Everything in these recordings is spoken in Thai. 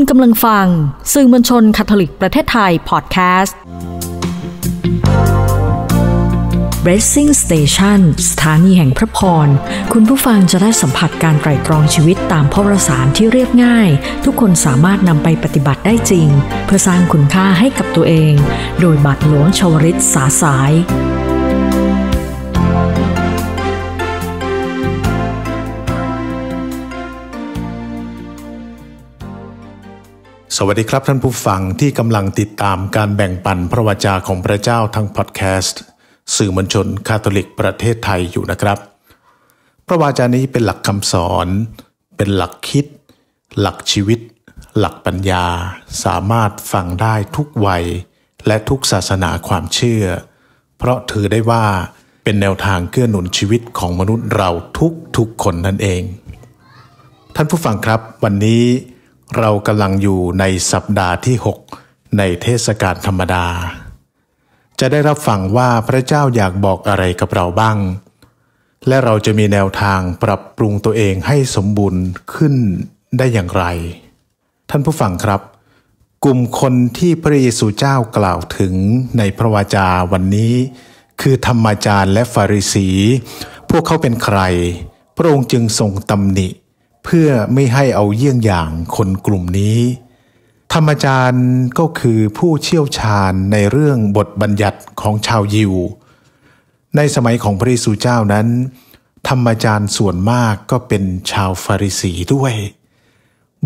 ณกำลังฟังสื่อมวลชนคาทอลิกประเทศไทยพอดแคสต์ Blessing Station สถานีแห่งพระพร คุณผู้ฟังจะได้สัมผัสการไตร่ตรองชีวิตตามพระสารที่เรียบง่าย ทุกคนสามารถนำไปปฏิบัติได้จริง เพื่อสร้างคุณค่าให้กับตัวเอง โดยบัตรหลวงชวริตสาสายสวัสดีครับท่านผู้ฟังที่กำลังติดตามการแบ่งปันพระวจาของพระเจ้าทางพอดแคสต์สื่อมวลชนคาทอลิกประเทศไทยอยู่นะครับ พระวจานี้เป็นหลักคำสอน เป็นหลักคิด หลักชีวิต หลักปัญญาสามารถฟังได้ทุกวัย และทุกศาสนาความเชื่อ เพราะถือได้ว่าเป็นแนวทางเกื้อหนุนชีวิตของมนุษย์เราทุกทุกคนนั่นเอง ท่านผู้ฟังครับวันนี้เรากำลังอยู่ในสัปดาห์ที่ 6 ในเทศกาลธรรมดา จะได้รับฟังว่าพระเจ้าอยากบอกอะไรกับเราบ้าง และเราจะมีแนวทางปรับปรุงตัวเองให้สมบูรณ์ขึ้นได้อย่างไร ท่านผู้ฟังครับ กลุ่มคนที่พระเยซูเจ้ากล่าวถึงในพระวาจาวันนี้ คือธรรมาจารย์และฟาริสี พวกเขาเป็นใคร พระองค์จึงทรงตำหนิเพื่อไม่ให้เอาเยี่ยงอย่างคนกลุ่มนี้ ธรรมจารย์ก็คือผู้เชี่ยวชาญในเรื่องบทบัญญัติของชาวยิว ในสมัยของพระเยซูเจ้านั้น ธรรมจารย์ส่วนมากก็เป็นชาวฟาริสีด้วย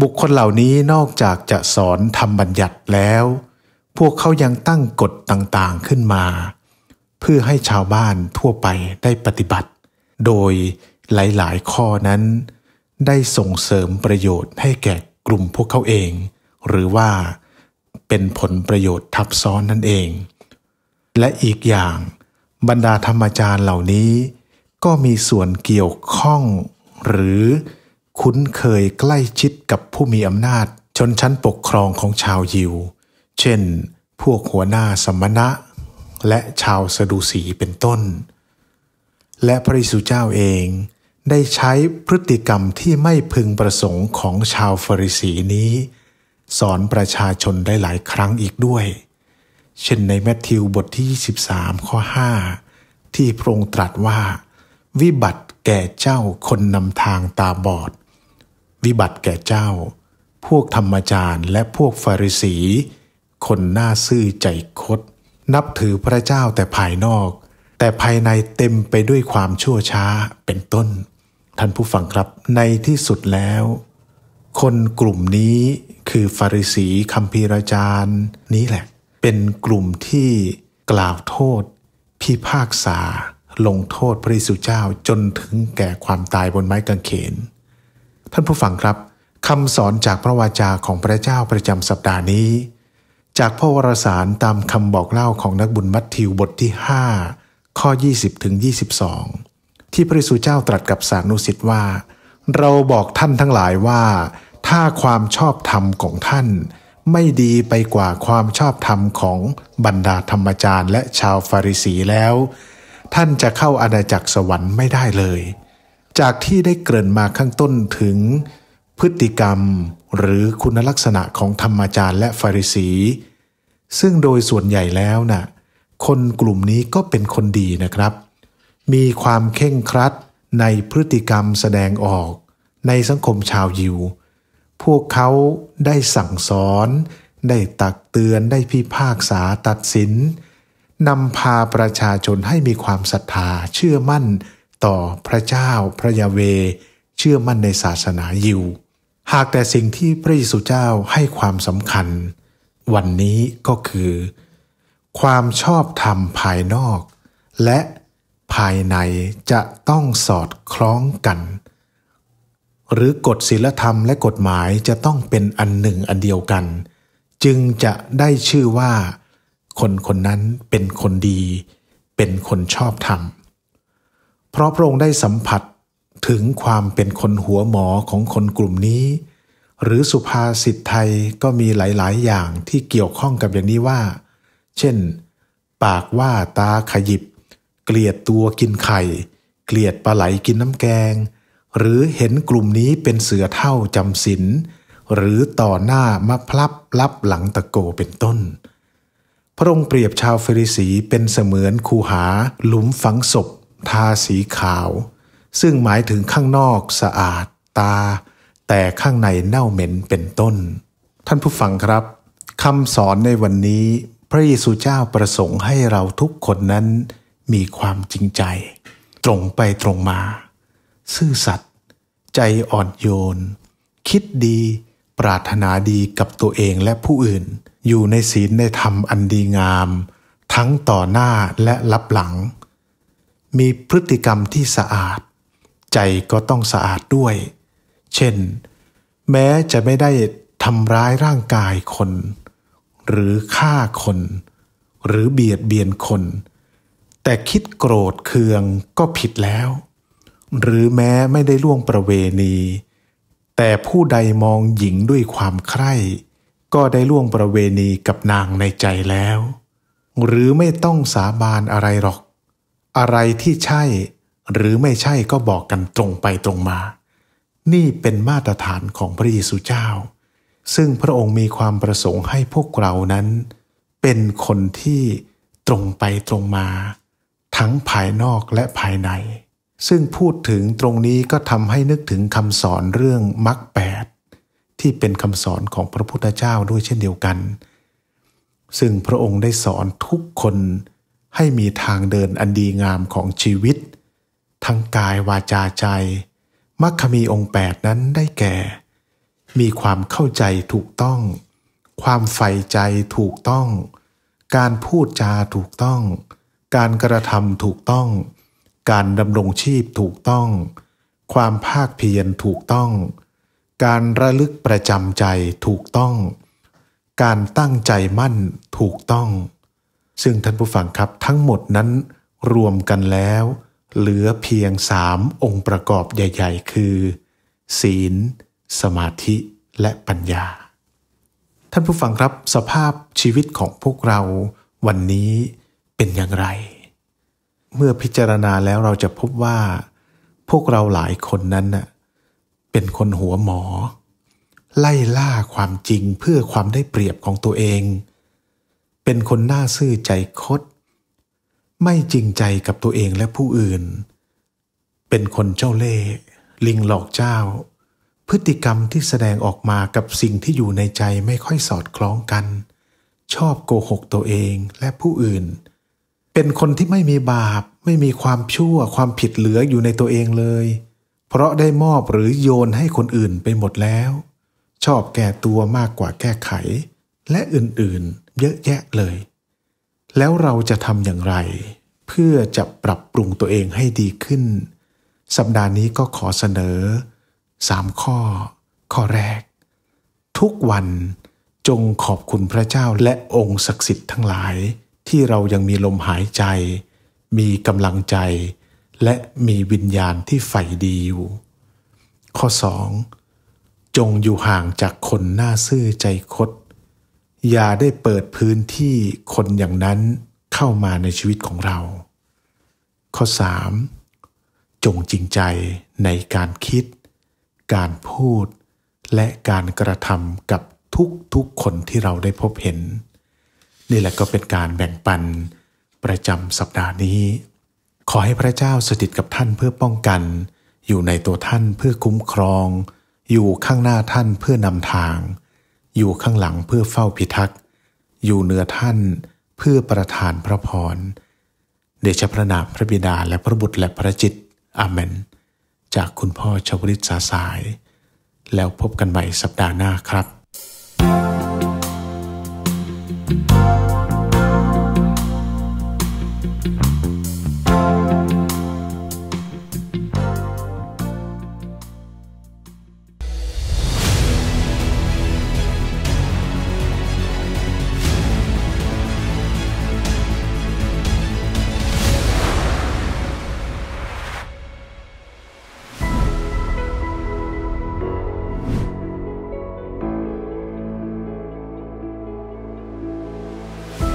บุคคลเหล่านี้นอกจากจะสอนธรรมบัญญัติแล้ว พวกเขายังตั้งกฎต่างๆขึ้นมา เพื่อให้ชาวบ้านทั่วไปได้ปฏิบัติ โดยหลายๆข้อนั้นได้ส่งเสริมประโยชน์ให้แก่กลุ่มพวกเขาเอง หรือว่าเป็นผลประโยชน์ทับซ้อนนั่นเอง และอีกอย่าง บรรดาธรรมจารย์เหล่านี้ ก็มีส่วนเกี่ยวข้อง หรือคุ้นเคยใกล้ชิดกับผู้มีอำนาจชนชั้นปกครองของชาวยิว เช่นพวกหัวหน้าสมณะ และชาวสดุสีเป็นต้น และพระสุเจ้าเองได้ใช้พฤติกรรมที่ไม่พึงประสงค์ของชาวฟาริสีนี้ สอนประชาชนได้หลายครั้งอีกด้วย เช่นในแมทธิวบทที่23ข้อ5ที่พระองค์ตรัสว่า วิบัติแก่เจ้าคนนำทางตาบอด วิบัติแก่เจ้า พวกธรรมจารย์และพวกฟาริสี คนหน้าซื่อใจคดนับถือพระเจ้าแต่ภายนอก แต่ภายในเต็มไปด้วยความชั่วช้าเป็นต้นท่านผู้ฟังครับในที่สุดแล้ว คนกลุ่มนี้คือฟาริสีคัมภีราจารย์นี้แหละ เป็นกลุ่มที่กล่าวโทษ พิพากษา ลงโทษพระเยซูเจ้าจนถึงแก่ความตายบนไม้กางเขน ท่านผู้ฟังครับคำสอนจากพระวาจาของพระเจ้าประจำสัปดาห์นี้ จากพระวรสารตามคำบอกเล่าของนักบุญมัทธิวบทที่ 5 ข้อ 20ถึง22ที่พระสุเจ้าตรัสกับสานุสิทธิ์ว่า เราบอกท่านทั้งหลายว่า ถ้าความชอบธรรมของท่านไม่ดีไปกว่าความชอบธรรมของบรรดาธรรมจารย์และชาวฟาริสีแล้ว ท่านจะเข้าอาณาจักรสวรรค์ไม่ได้เลย จากที่ได้เกริ่นมาข้างต้นถึงพฤติกรรมหรือคุณลักษณะของธรรมจารย์และฟาริสี ซึ่งโดยส่วนใหญ่แล้วนะ่ะคนกลุ่มนี้ก็เป็นคนดีนะครับมีความเข่งครัดในพฤติกรรมแสดงออกในสังคมชาวยิว พวกเขาได้สั่งสอน ได้ตักเตือนได้พิพากษาตัดสิน นำพาประชาชนให้มีความศรัทธาเชื่อมั่นต่อพระเจ้าพระยาเว เชื่อมั่นในศาสนายิว หากแต่สิ่งที่พระเยซูเจ้าให้ความสำคัญ วันนี้ก็คือ ความชอบธรรมภายนอกและภายในจะต้องสอดคล้องกัน หรือกฎศีลธรรมและกฎหมายจะต้องเป็นอันหนึ่งอันเดียวกัน จึงจะได้ชื่อว่า คนคนนั้นเป็นคนดี เป็นคนชอบธรรม เพราะพระองค์ได้สัมผัสถึงความเป็นคนหัวหมอของคนกลุ่มนี้ หรือสุภาษิตไทยก็มีหลาย ๆ อย่างที่เกี่ยวข้องกับอย่างนี้ว่า เช่น ปากว่าตาขยิบเกลียดตัวกินไข่ เกลียดปลาไหลกินน้ำแกง หรือเห็นกลุ่มนี้เป็นเสือเท่าจำศีล หรือต่อหน้ามาพลับลับหลังตะโกเป็นต้น พระองค์เปรียบชาวเฟริสีเป็นเสมือนคูหา หลุมฝังศพ ทาสีขาว ซึ่งหมายถึงข้างนอก สะอาดตา แต่ข้างในเน่าเหม็นเป็นต้น ท่านผู้ฟังครับคำสอนในวันนี้ พระเยซูเจ้าประสงค์ให้เราทุกคนนั้นมีความจริงใจตรงไปตรงมา ซื่อสัตย์ใจอ่อนโยน คิดดีปรารถนาดีกับตัวเองและผู้อื่น อยู่ในศีลในธรรมอันดีงาม ทั้งต่อหน้าและรับหลัง มีพฤติกรรมที่สะอาด ใจก็ต้องสะอาดด้วย เช่น แม้จะไม่ได้ทำร้ายร่างกายคน หรือฆ่าคน หรือเบียดเบียนคนแต่คิดโกรธเคืองก็ผิดแล้ว หรือแม้ไม่ได้ล่วงประเวณี แต่ผู้ใดมองหญิงด้วยความใคร่ ก็ได้ล่วงประเวณีกับนางในใจแล้ว หรือไม่ต้องสาบานอะไรหรอก อะไรที่ใช่ หรือไม่ใช่ก็บอกกันตรงไปตรงมา นี่เป็นมาตรฐานของพระเยซูเจ้า ซึ่งพระองค์มีความประสงค์ให้พวกเรานั้น เป็นคนที่ตรงไปตรงมาทั้งภายนอกและภายใน ซึ่งพูดถึงตรงนี้ก็ทำให้นึกถึงคำสอนเรื่องมรรคแปดที่เป็นคำสอนของพระพุทธเจ้าด้วยเช่นเดียวกัน ซึ่งพระองค์ได้สอนทุกคนให้มีทางเดินอันดีงามของชีวิต ทั้งกายวาจาใจมรรคมีองค์แปดนั้นได้แก่ มีความเข้าใจถูกต้อง ความใฝ่ใจถูกต้อง การพูดจาถูกต้องการกระทำถูกต้อง การดำรงชีพถูกต้อง ความภาคเพียรถูกต้อง การระลึกประจำใจถูกต้อง การตั้งใจมั่นถูกต้อง ซึ่งท่านผู้ฟังครับทั้งหมดนั้นรวมกันแล้ว เหลือเพียงสามองค์ประกอบใหญ่ ๆ คือ ศีล สมาธิและปัญญาท่านผู้ฟังครับสภาพชีวิตของพวกเราวันนี้เป็นอย่างไร เมื่อพิจารณาแล้วเราจะพบว่า พวกเราหลายคนนั้น เป็นคนหัวหมอ ไล่ล่าความจริงเพื่อความได้เปรียบของตัวเอง เป็นคนหน้าซื่อใจคด ไม่จริงใจกับตัวเองและผู้อื่น เป็นคนเจ้าเล่ห์ลิงหลอกเจ้า พฤติกรรมที่แสดงออกมากับสิ่งที่อยู่ในใจไม่ค่อยสอดคล้องกัน ชอบโกหกตัวเองและผู้อื่นเป็นคนที่ไม่มีบาปไม่มีความชั่ว ความผิดเหลืออยู่ในตัวเองเลย เพราะได้มอบหรือโยนให้คนอื่นไปหมดแล้ว ชอบแก่ตัวมากกว่าแก้ไข และอื่นๆเยอะแยะเลย แล้วเราจะทำอย่างไร เพื่อจะปรับปรุงตัวเองให้ดีขึ้น สัปดาห์นี้ก็ขอเสนอ 3 ข้อ ข้อแรก ทุกวันจงขอบคุณพระเจ้าและองค์ศักดิ์สิทธิ์ทั้งหลายที่เรายังมีลมหายใจ มีกำลังใจ และมีวิญญาณที่ใฝ่ดีอยู่ ข้อ 2. จงอยู่ห่างจากคนหน้าซื่อใจคด อย่าได้เปิดพื้นที่คนอย่างนั้นเข้ามาในชีวิตของเรา ข้อ 3. จงจริงใจในการคิด การพูด และการกระทำกับทุกๆคนที่เราได้พบเห็นนี่แหละก็เป็นการแบ่งปันประจำสัปดาห์นี้ ขอให้พระเจ้าสถิตกับท่านเพื่อป้องกัน อยู่ในตัวท่านเพื่อคุ้มครอง อยู่ข้างหน้าท่านเพื่อนำทาง อยู่ข้างหลังเพื่อเฝ้าพิทักษ์ อยู่เหนือท่านเพื่อประทานพระพรเดชพระนามพระบิดาและพระบุตรและพระจิตอาเมนจากคุณพ่อชวริตสาสาย แล้วพบกันใหม่สัปดาห์หน้าครับ thank you